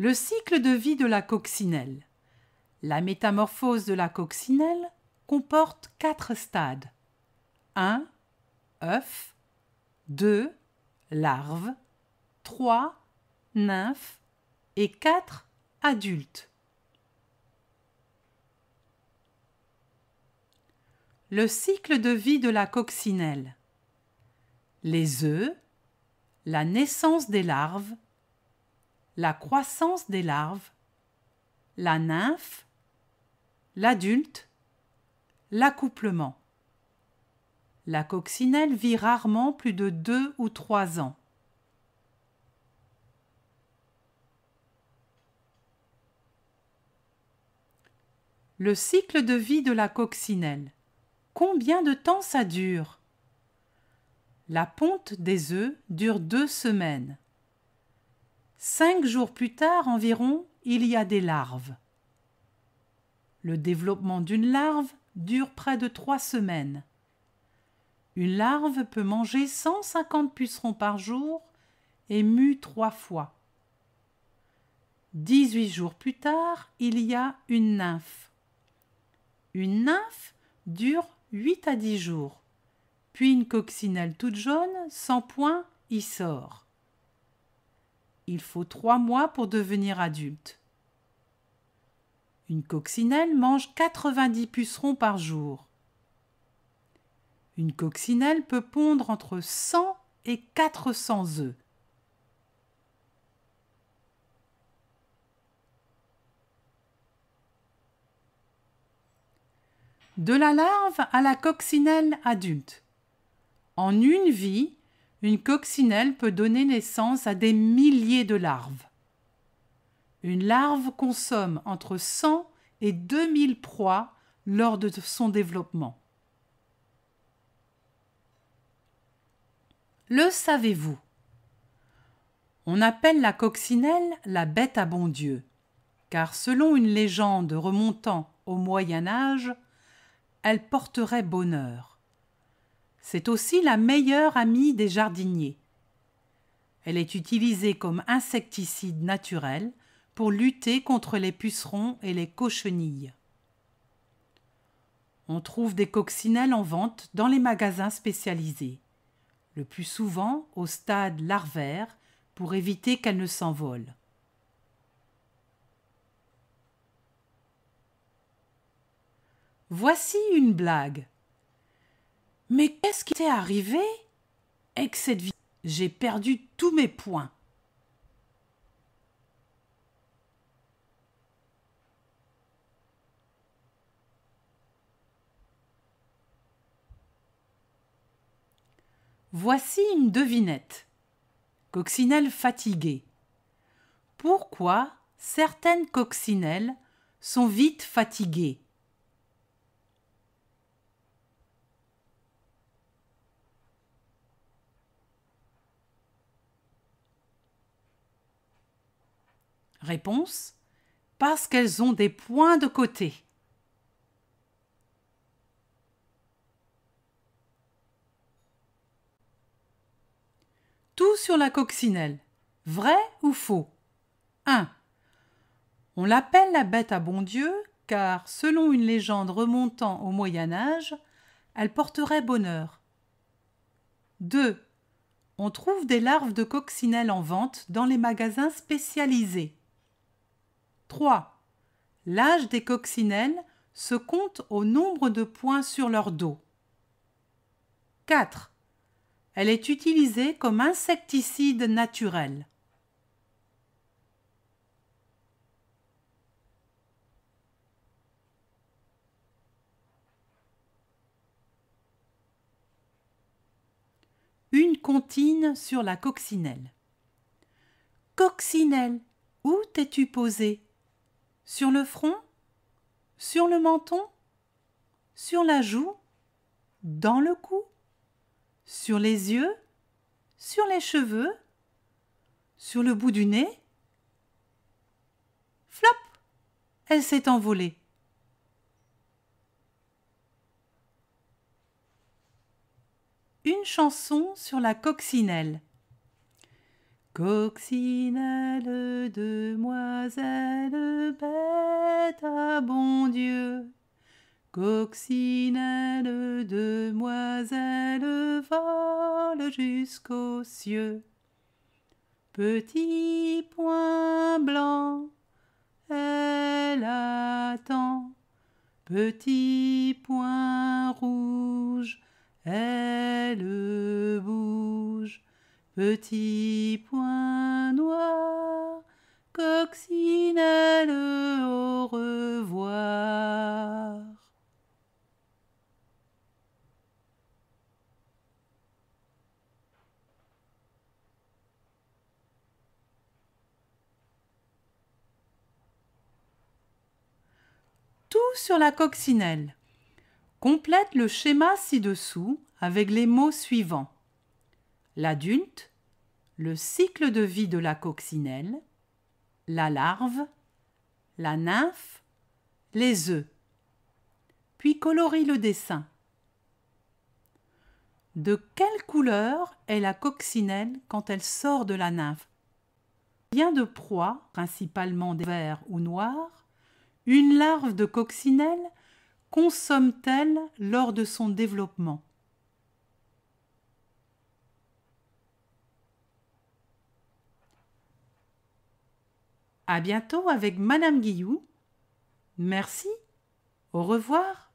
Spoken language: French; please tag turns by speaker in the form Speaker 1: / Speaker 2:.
Speaker 1: le cycle de vie de la coccinelle. La métamorphose de la coccinelle comporte quatre stades 1. œuf 2. larve 3. nymphe et 4. adultes. Le cycle de vie de la coccinelle les œufs, la naissance des larves la croissance des larves, la nymphe, l'adulte, l'accouplement. La coccinelle vit rarement plus de deux ou trois ans. Le cycle de vie de la coccinelle. Combien de temps ça dure La ponte des œufs dure deux semaines. Cinq jours plus tard environ, il y a des larves. Le développement d'une larve dure près de trois semaines. Une larve peut manger 150 pucerons par jour et mue trois fois. Dix-huit jours plus tard, il y a une nymphe. Une nymphe dure 8 à dix jours, puis une coccinelle toute jaune, sans point, y sort il faut trois mois pour devenir adulte. Une coccinelle mange 90 pucerons par jour. Une coccinelle peut pondre entre 100 et 400 œufs. De la larve à la coccinelle adulte. En une vie, une coccinelle peut donner naissance à des milliers de larves. Une larve consomme entre 100 et 2000 proies lors de son développement. Le savez-vous On appelle la coccinelle la bête à bon Dieu, car selon une légende remontant au Moyen Âge, elle porterait bonheur. C'est aussi la meilleure amie des jardiniers. Elle est utilisée comme insecticide naturel pour lutter contre les pucerons et les cochenilles. On trouve des coccinelles en vente dans les magasins spécialisés, le plus souvent au stade larvaire pour éviter qu'elles ne s'envolent. Voici une blague mais qu'est-ce qui t'est arrivé Avec cette vie, j'ai perdu tous mes points. Voici une devinette. Coccinelle fatiguée. Pourquoi certaines coccinelles sont vite fatiguées Réponse Parce qu'elles ont des points de côté. Tout sur la coccinelle. Vrai ou faux 1. On l'appelle la bête à bon Dieu car, selon une légende remontant au Moyen Âge, elle porterait bonheur. 2. On trouve des larves de coccinelle en vente dans les magasins spécialisés. 3. L'âge des coccinelles se compte au nombre de points sur leur dos. 4. Elle est utilisée comme insecticide naturel. Une comptine sur la coccinelle. Coccinelle, où t'es-tu posée sur le front Sur le menton Sur la joue Dans le cou Sur les yeux Sur les cheveux Sur le bout du nez Flop Elle s'est envolée. Une chanson sur la coccinelle. Coccinelle, demoiselle bête à bon Dieu. Coccinelle, demoiselle vole jusqu'aux cieux. Petit point blanc, elle attend. Petit point rouge, elle bouge. Petit point noir, coccinelle au revoir. Tout sur la coccinelle. Complète le schéma ci-dessous avec les mots suivants. L'adulte, le cycle de vie de la coccinelle, la larve, la nymphe, les œufs. Puis colorie le dessin. De quelle couleur est la coccinelle quand elle sort de la nymphe Bien de proie, principalement des verts ou noirs, une larve de coccinelle consomme-t-elle lors de son développement À bientôt avec Madame Guillou. Merci. Au revoir.